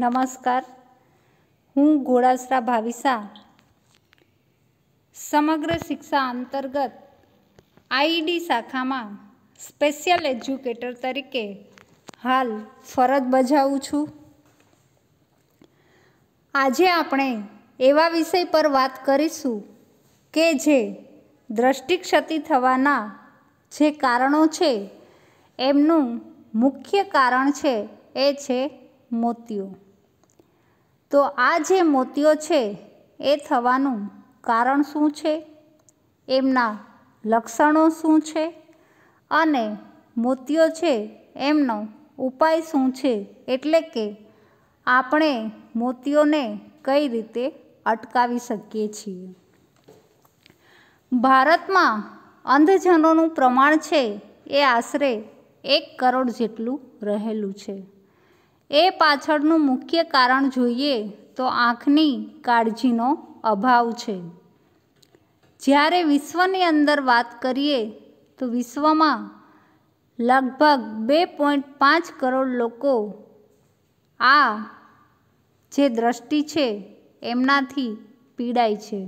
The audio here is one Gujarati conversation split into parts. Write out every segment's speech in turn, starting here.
નમસ્કાર હું ગોળાસરા ભાવિસા સમગ્ર શિક્ષા અંતર્ગત આઈડી શાખામાં સ્પેશિયલ એજ્યુકેટર તરીકે હાલ ફરજ બજાવું છું આજે આપણે એવા વિષય પર વાત કરીશું કે જે દ્રષ્ટિ ક્ષતિ થવાના જે કારણો છે એમનું મુખ્ય કારણ છે એ છે મોતિયો તો આ જે મોતિયો છે એ થવાનું કારણ શું છે એમના લક્ષણો શું છે અને મોતિયો છે એમનો ઉપાય શું છે એટલે કે આપણે મોતિયોને કઈ રીતે અટકાવી શકીએ છીએ ભારતમાં અંધજનોનું પ્રમાણ છે એ આશરે એક કરોડ જેટલું રહેલું છે એ પાછળનું મુખ્ય કારણ જોઈએ તો આંખની કાળજીનો અભાવ છે જ્યારે વિશ્વની અંદર વાત કરીએ તો વિશ્વમાં લગભગ બે પોઈન્ટ પાંચ કરોડ લોકો આ જે દ્રષ્ટિ છે એમનાથી પીડાય છે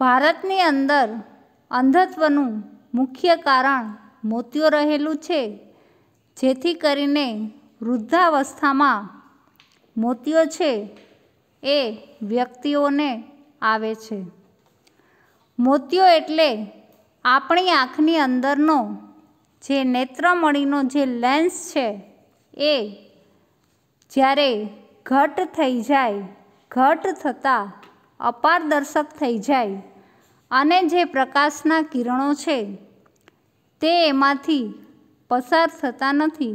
ભારતની અંદર અંધત્વનું મુખ્ય કારણ મોતિયો રહેલું છે જેથી કરીને વૃદ્ધાવસ્થામાં મોતિયો છે એ વ્યક્તિઓને આવે છે મોતિયો એટલે આપણી આંખની અંદરનો જે નેત્રમણીનો જે લેન્સ છે એ જ્યારે ઘટ થઈ જાય ઘટ થતાં અપારદર્શક થઈ જાય અને જે પ્રકાશના કિરણો છે તે એમાંથી પસાર થતા નથી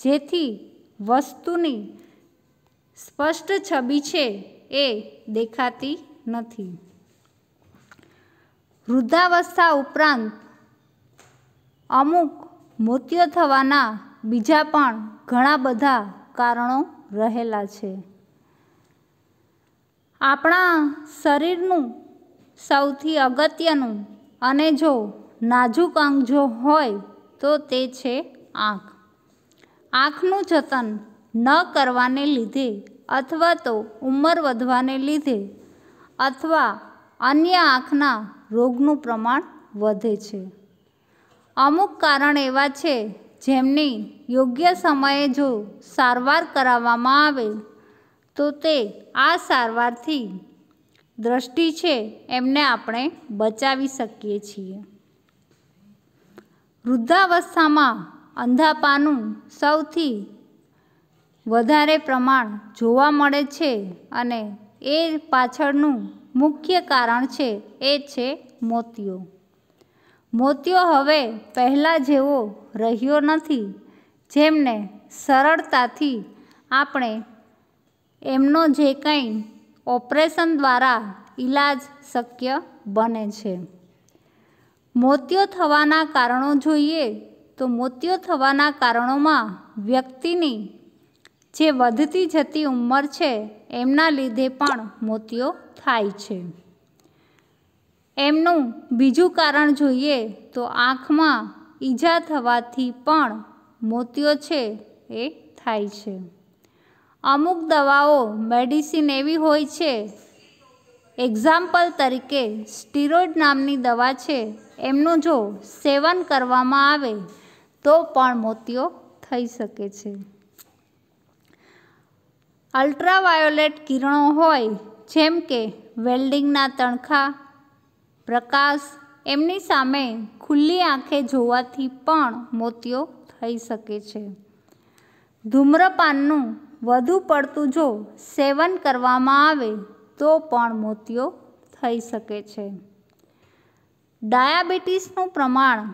જેથી વસ્તુની સ્પષ્ટ છબી છે એ દેખાતી નથી વૃદ્ધાવસ્થા ઉપરાંત અમુક મૃત્યુ થવાના બીજા પણ ઘણા બધા કારણો રહેલા છે આપણા શરીરનું સૌથી અગત્યનું અને જો નાજુક અંગ જો હોય તો તે છે આંખ આંખનું જતન ન કરવાને લીધે અથવા તો ઉંમર વધવાને લીધે અથવા અન્ય આંખના રોગનું પ્રમાણ વધે છે અમુક કારણ એવા છે જેમની યોગ્ય સમયે જો સારવાર કરાવવામાં આવે તો તે આ સારવારથી દ્રષ્ટિ છે એમને આપણે બચાવી શકીએ છીએ વૃદ્ધાવસ્થામાં અંધાપાનું સૌથી વધારે પ્રમાણ જોવા મળે છે અને એ પાછળનું મુખ્ય કારણ છે એ છે મોતિયો મોતિયો હવે પહેલાં જેવો રહ્યો નથી જેમને સરળતાથી આપણે એમનો જે કંઈ ઓપરેશન દ્વારા ઈલાજ શક્ય બને છે મોતિયો થવાના કારણો જોઈએ તો મોતિયો થવાના કારણોમાં વ્યક્તિની જે વધતી જતી ઉંમર છે એમના લીધે પણ મોતિયો થાય છે એમનું બીજું કારણ જોઈએ તો આંખમાં ઈજા થવાથી પણ મોતિયો છે એ થાય છે અમુક દવાઓ મેડિસિન એવી હોય છે એક્ઝામ્પલ તરીકે સ્ટીરોઇડ નામની દવા છે એમનું જો સેવન કરવામાં આવે તો પણ મોતિયો થઈ શકે છે અલ્ટ્રાવાયોલેટ કિરણો હોય જેમ કે વેલ્ડિંગના તણખા પ્રકાશ એમની સામે ખુલ્લી આંખે જોવાથી પણ મોતિયો થઈ શકે છે ધૂમ્રપાનનું વધુ પડતું જો સેવન કરવામાં આવે તો પણ મોતિયો થઈ શકે છે ડાયાબિટીસનું પ્રમાણ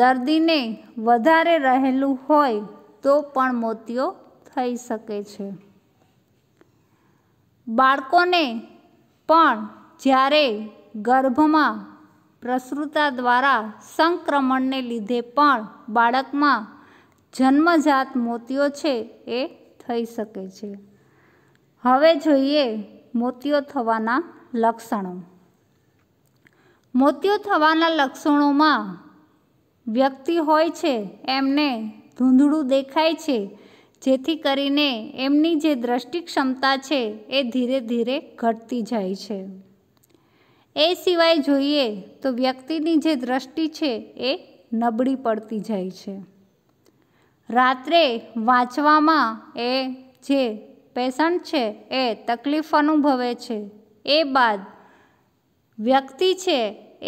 દર્દીને વધારે રહેલું હોય તો પણ મોતિયો થઈ શકે છે બાળકોને પણ જ્યારે ગર્ભમાં પ્રસૃતા દ્વારા સંક્રમણને લીધે પણ બાળકમાં જન્મજાત મોતિયો છે એ થઈ શકે છે હવે જોઈએ મોતિયો થવાના લક્ષણો મોતિયો થવાના લક્ષણોમાં વ્યક્તિ હોય છે એમને ધૂંધળું દેખાય છે જેથી કરીને એમની જે દ્રષ્ટિ ક્ષમતા છે એ ધીરે ધીરે ઘટતી જાય છે એ સિવાય જોઈએ તો વ્યક્તિની જે દ્રષ્ટિ છે એ નબળી પડતી જાય છે રાત્રે વાંચવામાં એ જે પેશન્ટ છે એ તકલીફ અનુભવે છે એ બાદ વ્યક્તિ છે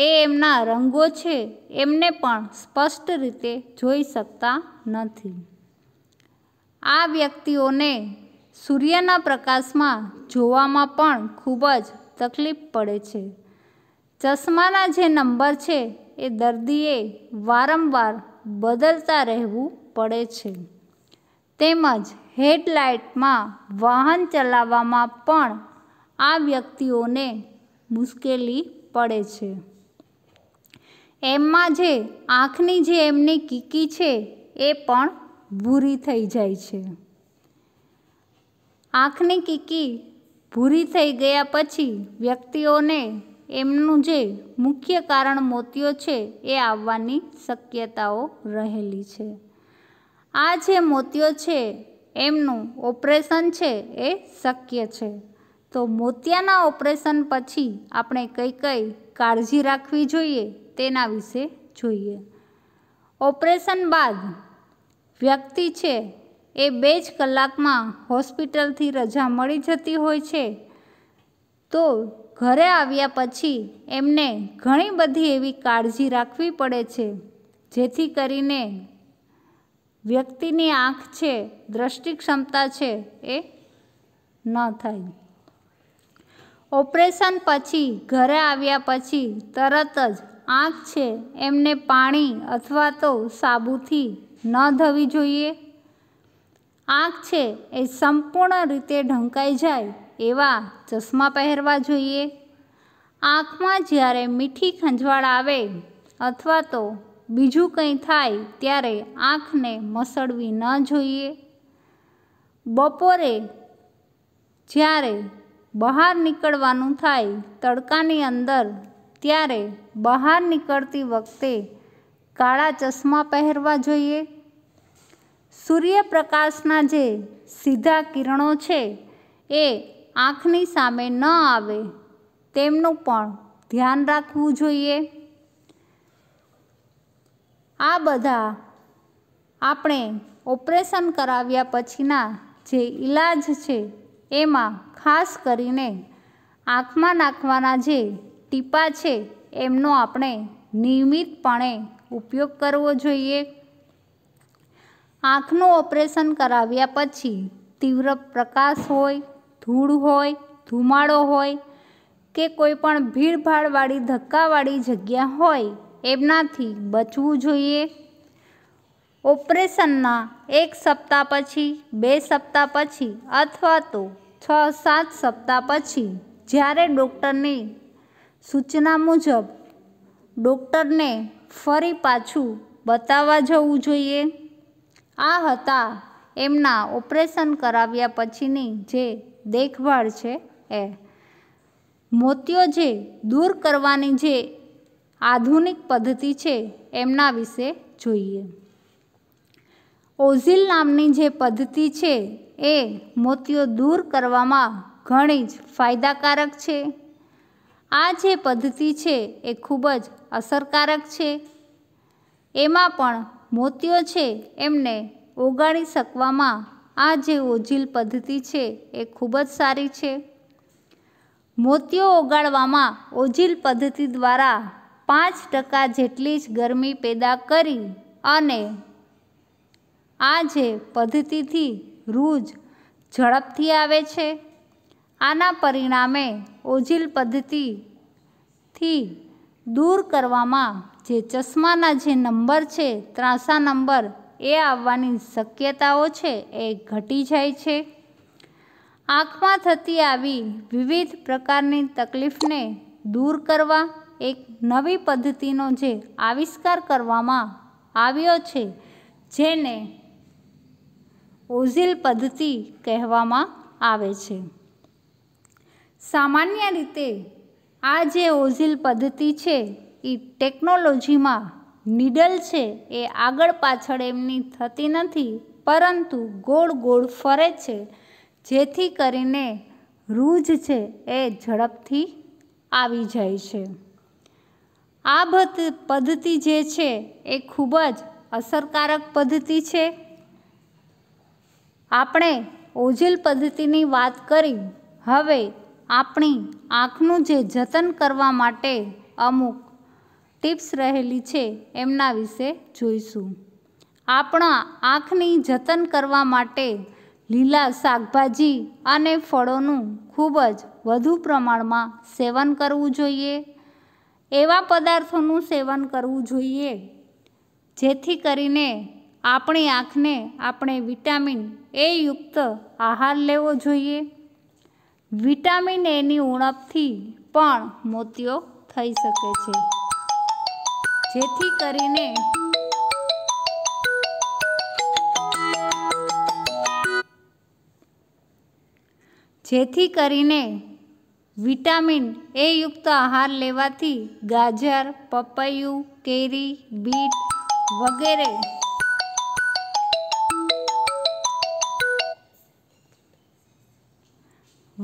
એ એમના રંગો છે એમને પણ સ્પષ્ટ રીતે જોઈ શકતા નથી આ વ્યક્તિઓને સૂર્યના પ્રકાશમાં જોવામાં પણ ખૂબ જ તકલીફ પડે છે ચશ્માના જે નંબર છે એ દર્દીએ વારંવાર બદલતા રહેવું પડે છે તેમજ હેડલાઇટમાં વાહન ચલાવવામાં પણ આ વ્યક્તિઓને મુશ્કેલી પડે છે એમમાં જે આંખની જે એમની કીકી છે એ પણ ભૂરી થઈ જાય છે આંખની કીકી ભૂરી થઈ ગયા પછી વ્યક્તિઓને એમનું જે મુખ્ય કારણ મોતિયો છે એ આવવાની શક્યતાઓ રહેલી છે આ જે મોતિયો છે એમનું ઓપરેશન છે એ શક્ય છે તો મોતિયાના ઓપરેશન પછી આપણે કઈ કઈ કાળજી રાખવી જોઈએ તેના વિશે જોઈએ ઓપરેશન બાદ વ્યક્તિ છે એ બે જ કલાકમાં હોસ્પિટલથી રજા મળી જતી હોય છે તો ઘરે આવ્યા પછી એમને ઘણી બધી એવી કાળજી રાખવી પડે છે જેથી કરીને વ્યક્તિની આંખ છે દ્રષ્ટિ ક્ષમતા છે એ ન થાય ઓપરેશન પછી ઘરે આવ્યા પછી તરત જ આંખ છે એમને પાણી અથવા તો સાબુથી ન ધવી જોઈએ આંખ છે એ સંપૂર્ણ રીતે ઢંકાઈ જાય એવા ચશ્મા પહેરવા જોઈએ આંખમાં જ્યારે મીઠી ખંજવાળ આવે અથવા તો બીજું કંઈ થાય ત્યારે આંખને મસળવી ન જોઈએ બપોરે જ્યારે બહાર નીકળવાનું થાય તડકાની અંદર ત્યારે બહાર નીકળતી વખતે કાળા ચશ્મા પહેરવા જોઈએ સૂર્યપ્રકાશના જે સીધા કિરણો છે એ આંખની સામે ન આવે તેમનું પણ ધ્યાન રાખવું જોઈએ આ બધા આપણે ઓપરેશન કરાવ્યા પછીના જે ઈલાજ છે એમાં ખાસ કરીને આંખમાં નાખવાના જે ટીપા છે એમનો આપણે નિયમિતપણે ઉપયોગ કરવો જોઈએ આંખનું ઓપરેશન કરાવ્યા પછી તીવ્ર પ્રકાશ હોય ધૂળ હોય ધુમાડો હોય કે કોઈ પણ ભીડભાડવાળી ધક્કાવાળી જગ્યા હોય એમનાથી બચવું જોઈએ ઓપરેશનના એક સપ્તાહ પછી બે સપ્તાહ પછી અથવા તો છ સાત સપ્તાહ પછી જ્યારે ડૉક્ટરની સૂચના મુજબ ડૉક્ટરને ફરી પાછું બતાવવા જવું જોઈએ આ હતા એમના ઓપરેશન કરાવ્યા પછીની જે દેખભાળ છે એ મોતિયો જે દૂર કરવાની જે આધુનિક પદ્ધતિ છે એમના વિશે જોઈએ ઓઝિલ નામની જે પદ્ધતિ છે એ મોતિયો દૂર કરવામાં ઘણી જ ફાયદાકારક છે આ જે પદ્ધતિ છે એ ખૂબ જ અસરકારક છે એમાં પણ મોતીઓ છે એમને ઓગાળી શકવામાં આ જે ઓજીલ પદ્ધતિ છે એ ખૂબ જ સારી છે મોતીઓ ઓગાળવામાં ઓજીલ પદ્ધતિ દ્વારા પાંચ ટકા જેટલી જ ગરમી પેદા કરી અને આ જે પદ્ધતિથી રૂજ ઝડપથી આવે છે આના પરિણામે ઓઝિલ પદ્ધતિથી દૂર કરવામાં જે ચશ્માના જે નંબર છે ત્રાંસા નંબર એ આવવાની શક્યતાઓ છે એ ઘટી જાય છે આંખમાં થતી આવી વિવિધ પ્રકારની તકલીફને દૂર કરવા એક નવી પદ્ધતિનો જે આવિષ્કાર કરવામાં આવ્યો છે જેને ઓઝિલ પદ્ધતિ કહેવામાં આવે છે સામાન્ય રીતે આ જે ઓઝિલ પદ્ધતિ છે એ ટેકનોલોજીમાં નીડલ છે એ આગળ પાછળ એમની થતી નથી પરંતુ ગોળ ગોળ ફરે છે જેથી કરીને રૂજ છે એ ઝડપથી આવી જાય છે આ પદ્ધતિ જે છે એ ખૂબ જ અસરકારક પદ્ધતિ છે આપણે ઓઝિલ પદ્ધતિની વાત કરી હવે આપણી આંખનું જે જતન કરવા માટે અમુક ટિપ્સ રહેલી છે એમના વિશે જોઈશું આપણા આંખની જતન કરવા માટે લીલા શાકભાજી અને ફળોનું ખૂબ જ વધુ પ્રમાણમાં સેવન કરવું જોઈએ એવા પદાર્થોનું સેવન કરવું જોઈએ જેથી કરીને આપણી આંખને આપણે વિટામિન એ યુક્ત આહાર લેવો જોઈએ વિટામિન એની ઉણપથી પણ મોતિયો થઈ શકે છે જેથી કરીને જેથી કરીને વિટામિન એ યુક્ત આહાર લેવાથી ગાજર પપૈયું કેરી બીટ વગેરે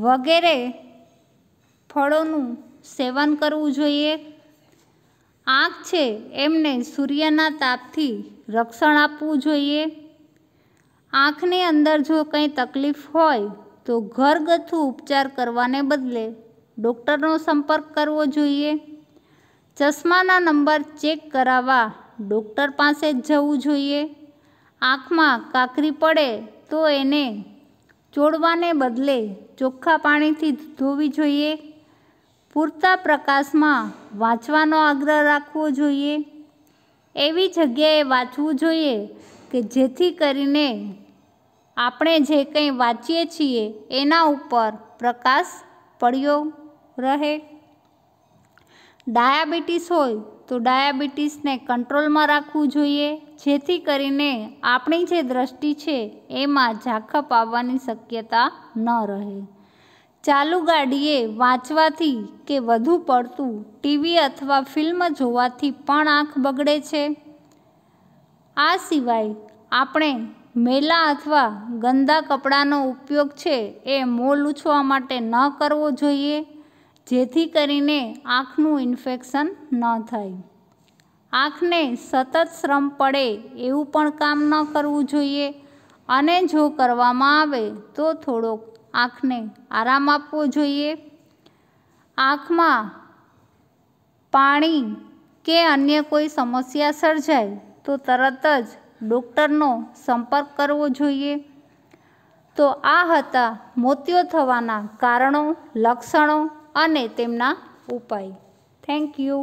વગેરે ફળોનું સેવન કરવું જોઈએ આંખ છે એમને સૂર્યના તાપથી રક્ષણ આપવું જોઈએ આંખની અંદર જો કંઈ તકલીફ હોય તો ઘરગથ્થુ ઉપચાર કરવાને બદલે ડૉક્ટરનો સંપર્ક કરવો જોઈએ ચશ્માના નંબર ચેક કરાવવા ડૉક્ટર પાસે જ જવું જોઈએ આંખમાં કાકરી પડે તો એને ચોડવાને બદલે ચોખ્ખા પાણીથી ધોવી જોઈએ પૂરતા પ્રકાશમાં વાંચવાનો આગ્રહ રાખવો જોઈએ એવી જગ્યાએ વાંચવું જોઈએ કે જેથી કરીને આપણે જે કંઈ વાંચીએ છીએ એના ઉપર પ્રકાશ પડ્યો રહે ડાયાબિટીસ હોય તો ડાયાબિટીસને કંટ્રોલમાં રાખવું જોઈએ જેથી કરીને આપણી જે દ્રષ્ટિ છે એમાં ઝાંખપ આવવાની શક્યતા ન રહે ચાલુ ગાડીએ વાંચવાથી કે વધુ પડતું ટીવી અથવા ફિલ્મ જોવાથી પણ આંખ બગડે છે આ સિવાય આપણે મેલા અથવા ગંદા કપડાનો ઉપયોગ છે એ મોલ ઉછવા માટે ન કરવો જોઈએ જેથી કરીને આંખનું ઇન્ફેક્શન ન થાય આંખને સતત શ્રમ પડે એવું પણ કામ ન કરવું જોઈએ અને જો કરવામાં આવે તો થોડોક આંખને આરામ આપવો જોઈએ આંખમાં પાણી કે અન્ય કોઈ સમસ્યા સર્જાય તો તરત જ ડૉક્ટરનો સંપર્ક કરવો જોઈએ તો આ હતા મોતિયો થવાના કારણો લક્ષણો અને તેમના ઉપાય થેન્ક યુ